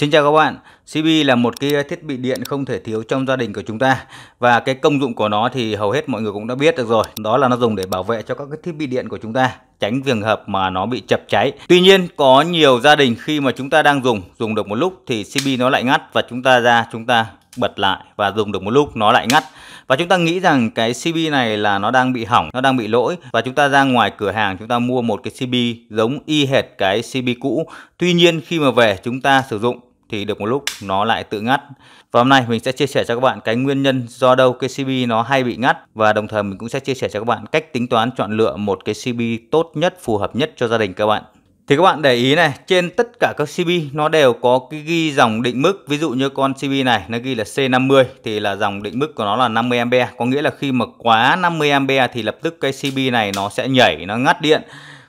Xin chào các bạn, CB là một cái thiết bị điện không thể thiếu trong gia đình của chúng ta và cái công dụng của nó thì hầu hết mọi người cũng đã biết được rồi đó là nó dùng để bảo vệ cho các cái thiết bị điện của chúng ta tránh trường hợp mà nó bị chập cháy Tuy nhiên có nhiều gia đình khi mà chúng ta đang dùng dùng được một lúc thì CB nó lại ngắt và chúng ta ra chúng ta bật lại và dùng được một lúc nó lại ngắt và chúng ta nghĩ rằng cái CB này là nó đang bị hỏng nó đang bị lỗi và chúng ta ra ngoài cửa hàng chúng ta mua một cái CB giống y hệt cái CB cũ tuy nhiên khi mà về chúng ta sử dụng thì được một lúc nó lại tự ngắt. Và hôm nay mình sẽ chia sẻ cho các bạn cái nguyên nhân do đâu cái CB nó hay bị ngắt và đồng thời mình cũng sẽ chia sẻ cho các bạn cách tính toán chọn lựa một cái CB tốt nhất, phù hợp nhất cho gia đình các bạn. Thì các bạn để ý này, trên tất cả các CB nó đều có cái ghi dòng định mức. Ví dụ như con CB này nó ghi là C50 thì là dòng định mức của nó là 50A, có nghĩa là khi mà quá 50A thì lập tức cái CB này nó sẽ nhảy, nó ngắt điện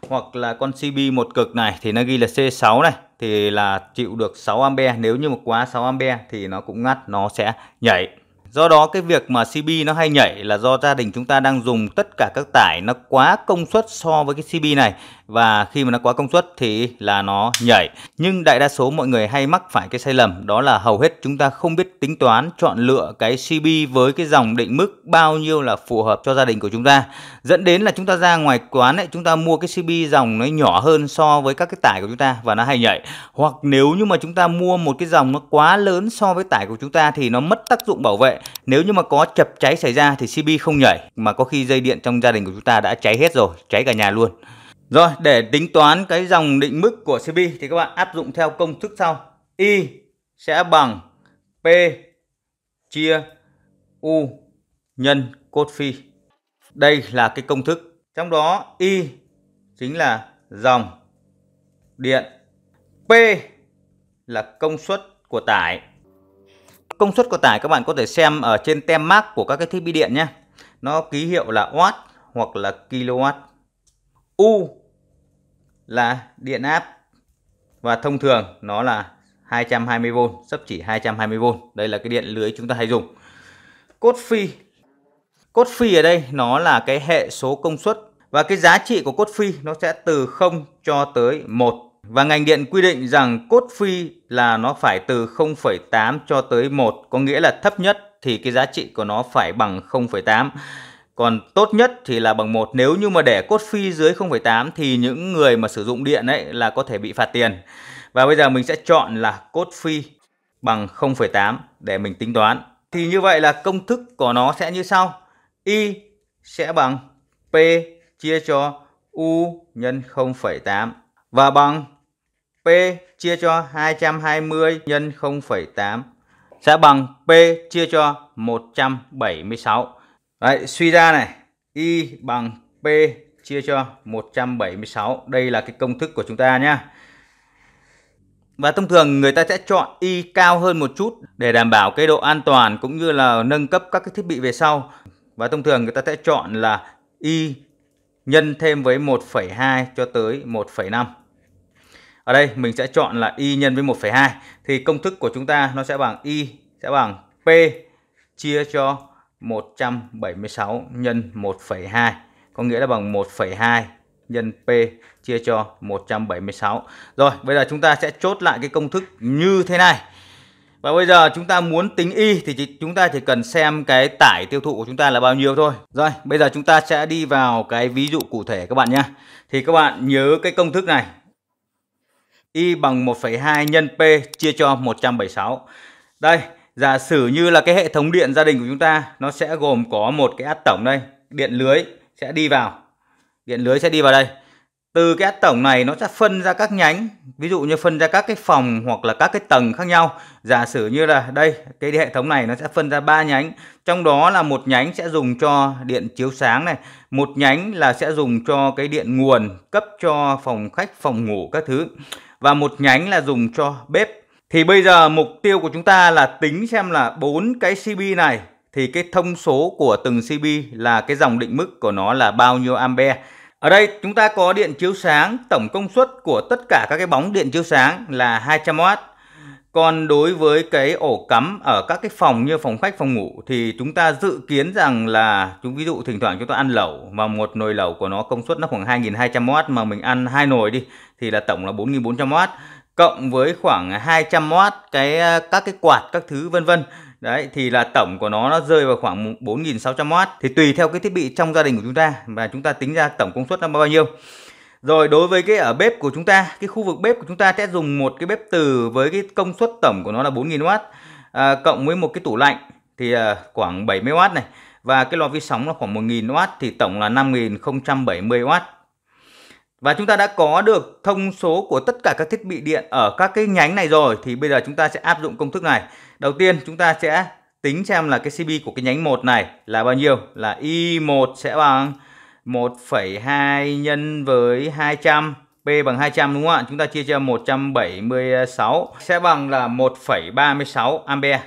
hoặc là con CB một cực này thì nó ghi là C6 này thì là chịu được 6 ampe nếu như mà quá 6 ampe thì nó cũng ngắt nó sẽ nhảy Do đó cái việc mà CB nó hay nhảy là do gia đình chúng ta đang dùng tất cả các tải nó quá công suất so với cái CB này và khi mà nó quá công suất thì là nó nhảy. Nhưng đại đa số mọi người hay mắc phải cái sai lầm đó là hầu hết chúng ta không biết tính toán chọn lựa cái CB với cái dòng định mức bao nhiêu là phù hợp cho gia đình của chúng ta. Dẫn đến là chúng ta ra ngoài quán ấy chúng ta mua cái CB dòng nó nhỏ hơn so với các cái tải của chúng ta và nó hay nhảy. Hoặc nếu như mà chúng ta mua một cái dòng nó quá lớn so với tải của chúng ta thì nó mất tác dụng bảo vệ nếu như mà có chập cháy xảy ra thì CB không nhảy mà có khi dây điện trong gia đình của chúng ta đã cháy hết rồi cháy cả nhà luôn rồi để tính toán cái dòng định mức của CB thì các bạn áp dụng theo công thức sau Y sẽ bằng P chia U nhân cốt phi đây là cái công thức trong đó Y chính là dòng điện P là công suất của tải Công suất của tải các bạn có thể xem ở trên tem mác của các cái thiết bị điện nhé. Nó ký hiệu là watt hoặc là kilowatt. U là điện áp và thông thường nó là 220V, sắp chỉ 220V. Đây là cái điện lưới chúng ta hay dùng. Cốt phi. Cốt phi ở đây nó là cái hệ số công suất và cái giá trị của cốt phi nó sẽ từ 0 cho tới 1 và ngành điện quy định rằng cốt phi là nó phải từ 0,8 cho tới 1 có nghĩa là thấp nhất thì cái giá trị của nó phải bằng 0,8 còn tốt nhất thì là bằng 1 nếu như mà để cốt phi dưới 0,8 thì những người mà sử dụng điện ấy là có thể bị phạt tiền và bây giờ mình sẽ chọn là cốt phi bằng 0,8 để mình tính toán thì như vậy là công thức của nó sẽ như sau Y sẽ bằng P chia cho U nhân 0,8 và bằng P chia cho 220 nhân 0,8 sẽ bằng P chia cho 176. Đấy, suy ra này, Y bằng P chia cho 176. Đây là cái công thức của chúng ta nhé. Và thông thường người ta sẽ chọn Y cao hơn một chút để đảm bảo cái độ an toàn cũng như là nâng cấp các cái thiết bị về sau. Và thông thường người ta sẽ chọn là Y nhân thêm với 1,2 cho tới 1,5 đây mình sẽ chọn là y nhân với 1,2 thì công thức của chúng ta nó sẽ bằng y sẽ bằng p chia cho 176 nhân 1,2 có nghĩa là bằng 1,2 nhân p chia cho 176 rồi bây giờ chúng ta sẽ chốt lại cái công thức như thế này và bây giờ chúng ta muốn tính y thì chúng ta chỉ cần xem cái tải tiêu thụ của chúng ta là bao nhiêu thôi. Rồi, bây giờ chúng ta sẽ đi vào cái ví dụ cụ thể các bạn nhé. Thì các bạn nhớ cái công thức này. Y bằng 1,2 nhân P chia cho 176. Đây, giả sử như là cái hệ thống điện gia đình của chúng ta nó sẽ gồm có một cái át tổng đây, điện lưới sẽ đi vào. Điện lưới sẽ đi vào đây. Từ cái át tổng này nó sẽ phân ra các nhánh, ví dụ như phân ra các cái phòng hoặc là các cái tầng khác nhau. Giả sử như là đây, cái hệ thống này nó sẽ phân ra ba nhánh, trong đó là một nhánh sẽ dùng cho điện chiếu sáng này, một nhánh là sẽ dùng cho cái điện nguồn cấp cho phòng khách, phòng ngủ các thứ và một nhánh là dùng cho bếp. Thì bây giờ mục tiêu của chúng ta là tính xem là bốn cái CB này thì cái thông số của từng CB là cái dòng định mức của nó là bao nhiêu ampe. Ở đây chúng ta có điện chiếu sáng, tổng công suất của tất cả các cái bóng điện chiếu sáng là 200W còn đối với cái ổ cắm ở các cái phòng như phòng khách, phòng ngủ thì chúng ta dự kiến rằng là chúng ví dụ thỉnh thoảng chúng ta ăn lẩu và một nồi lẩu của nó công suất nó khoảng 2200W mà mình ăn hai nồi đi thì là tổng là 4400W cộng với khoảng 200W cái ờ, các cái quạt các thứ vân vân. Đấy thì là tổng của nó nó rơi vào khoảng 4600W thì tùy theo cái thiết bị trong gia đình của chúng ta và chúng ta tính ra tổng công suất nó bao nhiêu. Rồi đối với cái ở bếp của chúng ta, cái khu vực bếp của chúng ta sẽ dùng một cái bếp từ với cái công suất tổng của nó là 4000W à, cộng với một cái tủ lạnh thì à, khoảng 70W này và cái lò vi sóng là khoảng 1000W thì tổng là 5070W. Và chúng ta đã có được thông số của tất cả các thiết bị điện ở các cái nhánh này rồi thì bây giờ chúng ta sẽ áp dụng công thức này. Đầu tiên chúng ta sẽ tính xem là cái CB của cái nhánh 1 này là bao nhiêu? Là I1 sẽ bằng 1,2 nhân với 200 P bằng 200 đúng không ạ? Chúng ta chia cho 176 sẽ bằng là 1,36 ampere.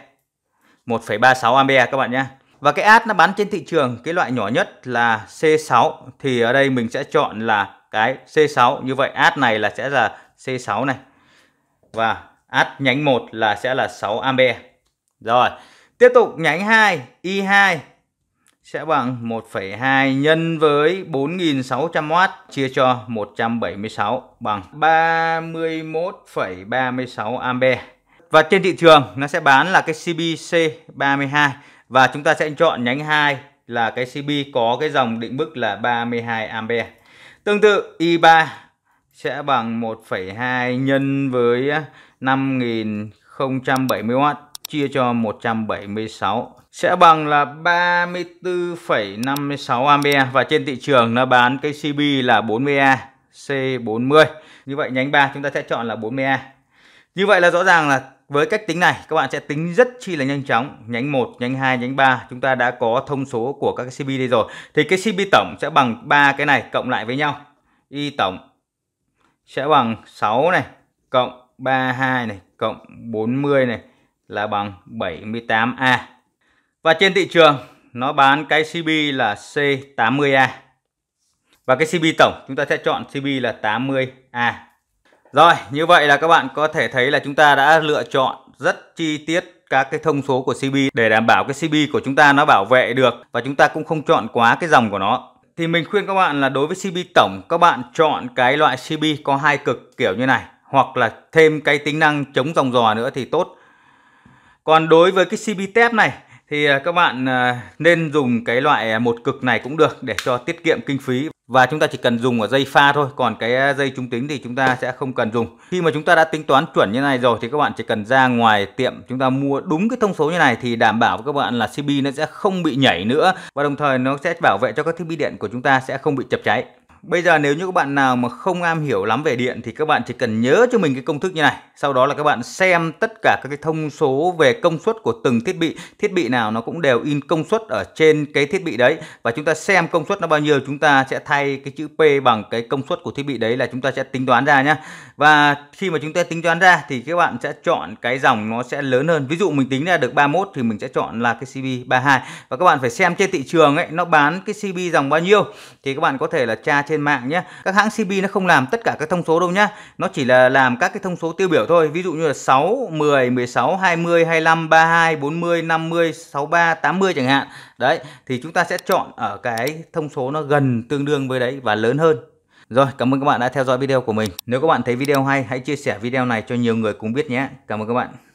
1,36 ampere các bạn nhé. Và cái ad nó bán trên thị trường cái loại nhỏ nhất là C6 thì ở đây mình sẽ chọn là cái C6. Như vậy ad này là sẽ là C6 này. Và ad nhánh 1 là sẽ là 6 ampere. Rồi, tiếp tục nhánh 2 I2 sẽ bằng 1,2 nhân với 4.600W chia cho 176 bằng 31,36 ampe. Và trên thị trường nó sẽ bán là cái CBC32 và chúng ta sẽ chọn nhánh 2 là cái CB có cái dòng định mức là 32 ampe. Tương tự i3 sẽ bằng 1,2 nhân với 5070W chia cho 176 sẽ bằng là 34,56 ampe và trên thị trường nó bán cái CB là 40A C40. Như vậy nhánh 3 chúng ta sẽ chọn là 40A. Như vậy là rõ ràng là với cách tính này các bạn sẽ tính rất chi là nhanh chóng Nhánh 1, nhánh 2, nhánh 3 chúng ta đã có thông số của các cái CB đây rồi Thì cái CB tổng sẽ bằng ba cái này cộng lại với nhau Y tổng sẽ bằng 6 này cộng 32 này cộng 40 này là bằng 78A và trên thị trường nó bán cái CB là C80A. Và cái CB tổng chúng ta sẽ chọn CB là 80A. Rồi, như vậy là các bạn có thể thấy là chúng ta đã lựa chọn rất chi tiết các cái thông số của CB để đảm bảo cái CB của chúng ta nó bảo vệ được và chúng ta cũng không chọn quá cái dòng của nó. Thì mình khuyên các bạn là đối với CB tổng các bạn chọn cái loại CB có hai cực kiểu như này hoặc là thêm cái tính năng chống dòng dò nữa thì tốt. Còn đối với cái CB tép này thì à, các bạn à, nên dùng cái loại à, một cực này cũng được để cho tiết kiệm kinh phí và chúng ta chỉ cần dùng ở dây pha thôi còn cái dây trung tính thì chúng ta sẽ không cần dùng khi mà chúng ta đã tính toán chuẩn như này rồi thì các bạn chỉ cần ra ngoài tiệm chúng ta mua đúng cái thông số như này thì đảm bảo với các bạn là CB nó sẽ không bị nhảy nữa và đồng thời nó sẽ bảo vệ cho các thiết bị điện của chúng ta sẽ không bị chập cháy Bây giờ nếu như các bạn nào mà không am hiểu lắm về điện thì các bạn chỉ cần nhớ cho mình cái công thức như này. Sau đó là các bạn xem tất cả các cái thông số về công suất của từng thiết bị. Thiết bị nào nó cũng đều in công suất ở trên cái thiết bị đấy và chúng ta xem công suất nó bao nhiêu chúng ta sẽ thay cái chữ P bằng cái công suất của thiết bị đấy là chúng ta sẽ tính toán ra nhé. Và khi mà chúng ta tính toán ra thì các bạn sẽ chọn cái dòng nó sẽ lớn hơn. Ví dụ mình tính ra được 31 thì mình sẽ chọn là cái CB32 và các bạn phải xem trên thị trường ấy nó bán cái CB dòng bao nhiêu thì các bạn có thể là tra trên trên mạng nhé các hãng CB nó không làm tất cả các thông số đâu nhá nó chỉ là làm các cái thông số tiêu biểu thôi ví dụ như là 6 10 16 20 25 32 40 50 63 80 chẳng hạn đấy thì chúng ta sẽ chọn ở cái thông số nó gần tương đương với đấy và lớn hơn rồi, cảm ơn các bạn đã theo dõi video của mình. Nếu các bạn thấy video hay, hãy chia sẻ video này cho nhiều người cùng biết nhé. Cảm ơn các bạn.